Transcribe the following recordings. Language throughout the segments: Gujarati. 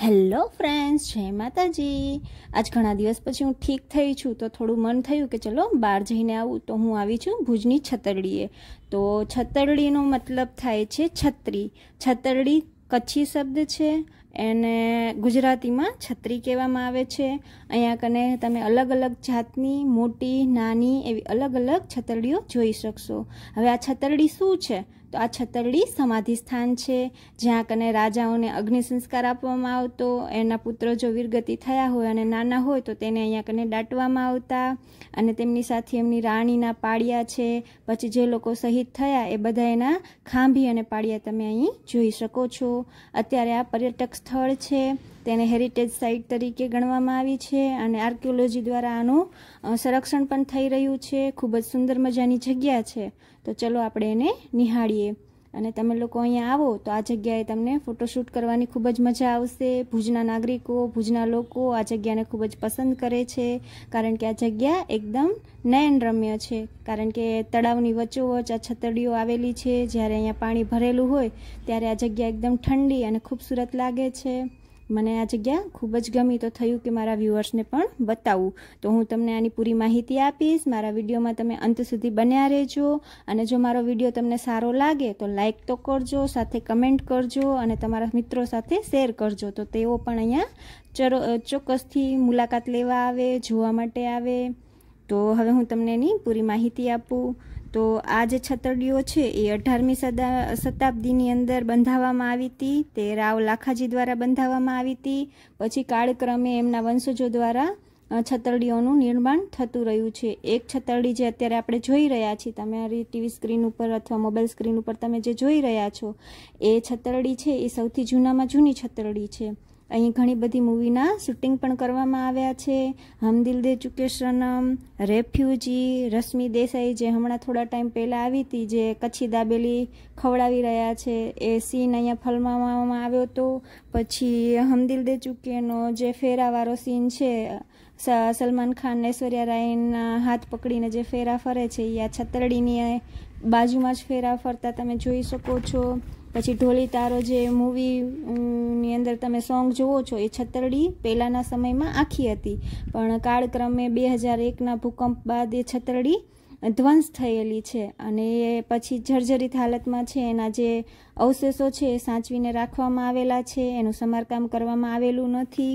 હેલો ફ્રેન્ડ્સ જય માતાજી આજ ઘણા દિવસ પછી હું ઠીક થઈ છું તો થોડું મન થયું કે ચલો બહાર જઈને આવું તો હું આવી છું ભુજની છતરડીએ તો છતરડીનો મતલબ થાય છે છત્રી છતરડી કચ્છી શબ્દ છે એને ગુજરાતીમાં છત્રી કહેવામાં આવે છે અહીંયા કને તમે અલગ અલગ જાતની મોટી નાની એવી અલગ અલગ છતરડીઓ જોઈ શકશો હવે આ છતરડી શું છે તો આ છતરડી સમાધિ સ્થાન છે જ્યાં કને રાજાઓને અગ્નિ સંસ્કાર આપવામાં આવતો એના પુત્રો જો વીરગતિ થયા હોય અને નાના હોય તો તેને અહીંયા કને દાટવામાં આવતા અને તેમની સાથે એમની રાણીના પાળિયા છે પછી જે લોકો શહીદ થયા એ બધા એના ખાંભી અને પાળિયા તમે અહીં જોઈ શકો છો અત્યારે આ પર્યટક સ્થળ છે તેને હેરિટેજ સાઇટ તરીકે ગણવામાં આવી છે અને આર્કિયોલોજી દ્વારા આનું સંરક્ષણ પણ થઈ રહ્યું છે ખૂબ જ સુંદર મજાની જગ્યા છે તો ચલો આપણે એને નિહાળીએ અને તમે લોકો અહીંયા આવો તો આ જગ્યાએ તમને ફોટોશૂટ કરવાની ખૂબ જ મજા આવશે ભુજના નાગરિકો ભુજના લોકો આ જગ્યાને ખૂબ જ પસંદ કરે છે કારણ કે આ જગ્યા એકદમ નયનરમ્ય છે કારણ કે તળાવની વચ્ચોવચ આ છતડીઓ આવેલી છે જ્યારે અહીંયા પાણી ભરેલું હોય ત્યારે આ જગ્યા એકદમ ઠંડી અને ખૂબસૂરત લાગે છે મને આ જગ્યા ખૂબ જ ગમી તો થયું કે મારા વ્યૂઅર્સને પણ બતાવું તો હું તમને આની પૂરી માહિતી આપીશ મારા વિડીયોમાં તમે અંત સુધી બન્યા રહેજો અને જો મારો વિડીયો તમને સારો લાગે તો લાઇક તો કરજો સાથે કમેન્ટ કરજો અને તમારા મિત્રો સાથે શેર કરજો તો તેઓ પણ અહીંયા ચરો ચોક્કસથી મુલાકાત લેવા આવે જોવા માટે આવે તો હવે હું તમને એની પૂરી માહિતી આપું તો આ જે છતરડીઓ છે એ અઢારમી સદા શતાબ્દીની અંદર બંધાવવામાં આવી હતી તે રાવ લાખાજી દ્વારા બંધાવવામાં આવી હતી પછી કાળક્રમે એમના વંશજો દ્વારા છતરડીઓનું નિર્માણ થતું રહ્યું છે એક છતરડી જે અત્યારે આપણે જોઈ રહ્યા છીએ તમારી ટીવી સ્ક્રીન ઉપર અથવા મોબાઈલ સ્ક્રીન ઉપર તમે જે જોઈ રહ્યા છો એ છતરડી છે એ સૌથી જૂનામાં જૂની છતરડી છે અહીં ઘણી બધી મૂવીના શૂટિંગ પણ કરવામાં આવ્યા છે હમ દિલ દે ચુકે સનમ રેફ્યુજી રશ્મિ દેસાઈ જે હમણાં થોડા ટાઈમ પહેલાં આવી હતી જે કચ્છી દાબેલી ખવડાવી રહ્યા છે એ સીન અહીંયા ફલમાવવામાં આવ્યો હતો પછી હમ દિલ દે ચુકેનો જે ફેરાવાળો સીન છે સલમાન ખાન ઐશ્વર્યા રાયના હાથ પકડીને જે ફેરા ફરે છે એ આ છતરડીની બાજુમાં જ ફેરા ફરતા તમે જોઈ શકો છો પછી ઢોલી તારો જે મૂવી ની અંદર તમે સોંગ જુઓ છો એ છતરડી પહેલાંના સમયમાં આખી હતી પણ કાળક્રમે બે હજાર એકના ભૂકંપ બાદ એ છતરડી ધ્વંસ થયેલી છે અને એ પછી જર્જરિત હાલતમાં છે એના જે અવશેષો છે એ સાચવીને રાખવામાં આવેલા છે એનું સમારકામ કરવામાં આવેલું નથી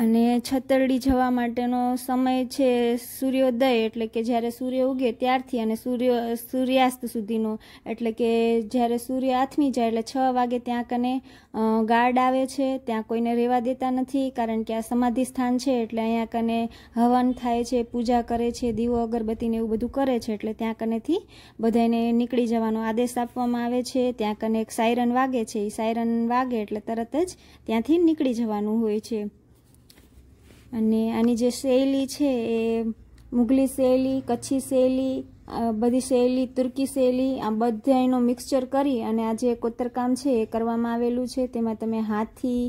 અને છતરડી જવા માટેનો સમય છે સૂર્યોદય એટલે કે જ્યારે સૂર્ય ઉગે ત્યારથી અને સૂર્ય સૂર્યાસ્ત સુધીનો એટલે કે જ્યારે સૂર્ય આથમી જાય એટલે છ વાગે ત્યાં કને ગાર્ડ આવે છે ત્યાં કોઈને રહેવા દેતા નથી કારણ કે આ સમાધિ સ્થાન છે એટલે અહીંયા કને હવન થાય છે પૂજા કરે છે દીવો અગરબત્તીને એવું બધું કરે છે એટલે ત્યાં કનેથી બધાને નીકળી જવાનો આદેશ આપવામાં આવે છે ત્યાં કને એક સાયરન વાગે છે એ સાયરન વાગે એટલે તરત જ ત્યાંથી નીકળી જવાનું હોય છે અને આની જે શૈલી છે એ મુગલી શૈલી કચ્છી શૈલી બધી શૈલી તુર્કી શૈલી આ બધા એનો મિક્સચર કરી અને આ જે કોતરકામ છે એ કરવામાં આવેલું છે તેમાં તમે હાથી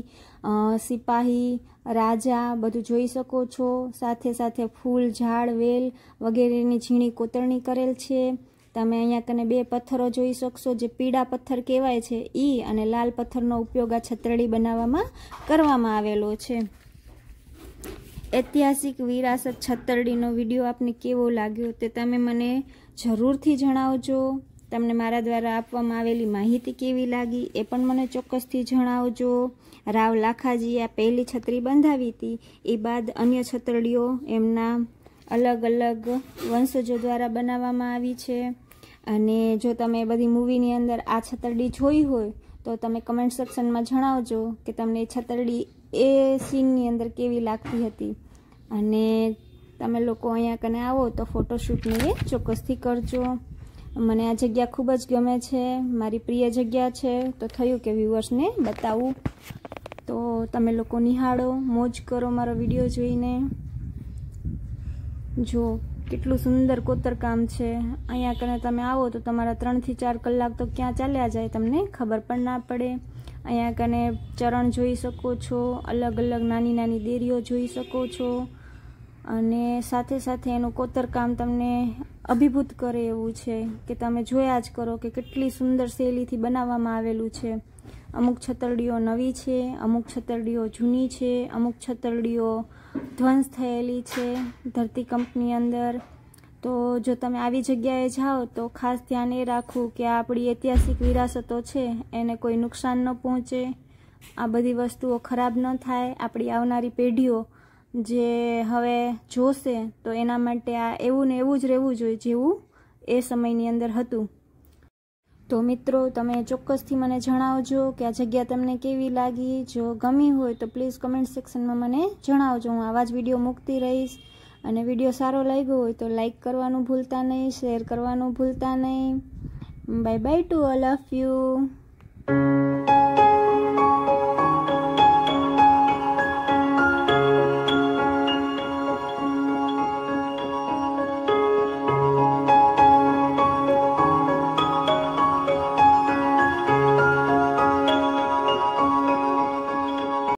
સિપાહી રાજા બધું જોઈ શકો છો સાથે સાથે ફૂલ ઝાડ વેલ વગેરેની ઝીણી કોતરણી કરેલ છે તમે અહીંયા કને બે પથ્થરો જોઈ શકશો જે પીળા પથ્થર કહેવાય છે ઈ અને લાલ પથ્થરનો ઉપયોગ આ છતરડી બનાવવામાં કરવામાં આવેલો છે ઐતિહાસિક વિરાસત છતરડીનો વિડીયો આપને કેવો લાગ્યો તે તમે મને જરૂરથી જણાવજો તમને મારા દ્વારા આપવામાં આવેલી માહિતી કેવી લાગી એ પણ મને ચોક્કસથી જણાવજો રાવ લાખાજીએ આ પહેલી છત્રી બંધાવી હતી એ બાદ અન્ય છતરડીઓ એમના અલગ અલગ વંશજો દ્વારા બનાવવામાં આવી છે અને જો તમે બધી મૂવીની અંદર આ છતરડી જોઈ હોય તો તમે કમેન્ટ સેક્શનમાં જણાવજો કે તમને છતરડી એ સીનની અંદર કેવી લાગતી હતી અને તમે લોકો અહીંયા કને આવો તો ફોટોશૂટને એ ચોક્કસથી કરજો મને આ જગ્યા ખૂબ જ ગમે છે મારી પ્રિય જગ્યા છે તો થયું કે વ્યૂવર્સને બતાવું તો તમે લોકો નિહાળો મોજ કરો મારો વિડીયો જોઈને જો કેટલું સુંદર કોતરકામ છે અહીંયા કને તમે આવો તો તમારા ત્રણથી ચાર કલાક તો ક્યાં ચાલ્યા જાય તમને ખબર પણ ના પડે અહીંયા કને ચરણ જોઈ શકો છો અલગ અલગ નાની નાની દેરીઓ જોઈ શકો છો અને સાથે સાથે એનું કોતરકામ તમને અભિભૂત કરે એવું છે કે તમે જોયા જ કરો કે કેટલી સુંદર શૈલીથી બનાવવામાં આવેલું છે અમુક છતરડીઓ નવી છે અમુક છતરડીઓ જૂની છે અમુક છતરડીઓ ધ્વંસ થયેલી છે ધરતીકંપની અંદર તો જો તમે આવી જગ્યાએ જાઓ તો ખાસ ધ્યાન એ રાખવું કે આપણી ઐતિહાસિક વિરાસતો છે એને કોઈ નુકસાન ન પહોંચે આ બધી વસ્તુઓ ખરાબ ન થાય આપણી આવનારી પેઢીઓ જે હવે જોશે તો એના માટે આ એવું ને એવું જ રહેવું જોઈએ જેવું એ સમયની અંદર હતું તો મિત્રો તમે ચોક્કસથી મને જણાવજો કે આ જગ્યા તમને કેવી લાગી જો ગમી હોય તો પ્લીઝ કમેન્ટ સેક્શનમાં મને જણાવજો હું આવા જ વિડીયો મૂકતી રહીશ અને વિડીયો સારો લાગ્યો હોય તો લાઈક કરવાનું ભૂલતા નહીં શેર કરવાનું ભૂલતા નહીં bye bye to all of you